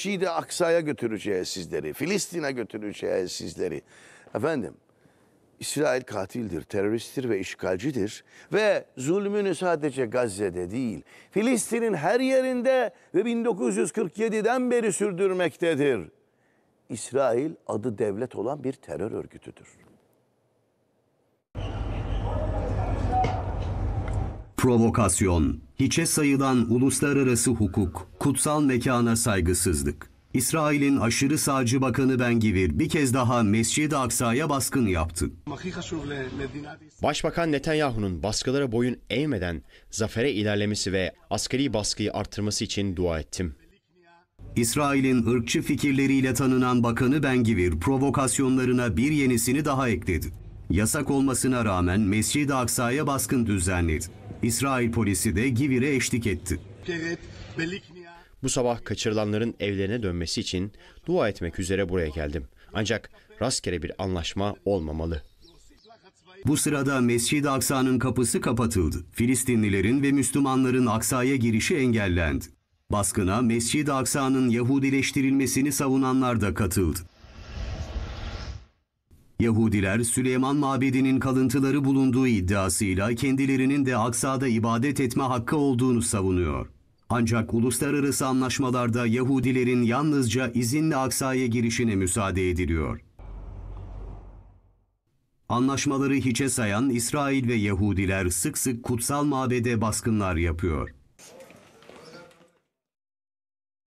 Şiide Aksa'ya götüreceğiz sizleri. Filistin'e götüreceğiz sizleri. Efendim İsrail katildir, teröristtir ve işgalcidir. Ve zulmünü sadece Gazze'de değil, Filistin'in her yerinde ve 1947'den beri sürdürmektedir. İsrail adı devlet olan bir terör örgütüdür. Provokasyon, hiçe sayılan uluslararası hukuk, kutsal mekana saygısızlık. İsrail'in aşırı sağcı bakanı Ben Givir bir kez daha Mescid-i Aksa'ya baskın yaptı. Başbakan Netanyahu'nun baskılara boyun eğmeden zafere ilerlemesi ve askeri baskıyı artırması için dua ettim. İsrail'in ırkçı fikirleriyle tanınan bakanı Ben Givir provokasyonlarına bir yenisini daha ekledi. Yasak olmasına rağmen Mescid-i Aksa'ya baskın düzenledi. İsrail polisi de Givir'e eşlik etti. Bu sabah kaçırılanların evlerine dönmesi için dua etmek üzere buraya geldim. Ancak rastgele bir anlaşma olmamalı. Bu sırada Mescid-i Aksa'nın kapısı kapatıldı. Filistinlilerin ve Müslümanların Aksa'ya girişi engellendi. Baskına Mescid-i Aksa'nın Yahudileştirilmesini savunanlar da katıldı. Yahudiler Süleyman Mabedi'nin kalıntıları bulunduğu iddiasıyla kendilerinin de Aksa'da ibadet etme hakkı olduğunu savunuyor. Ancak uluslararası anlaşmalarda Yahudilerin yalnızca izinle Aksa'ya girişine müsaade ediliyor. Anlaşmaları hiçe sayan İsrail ve Yahudiler sık sık kutsal mabede baskınlar yapıyor.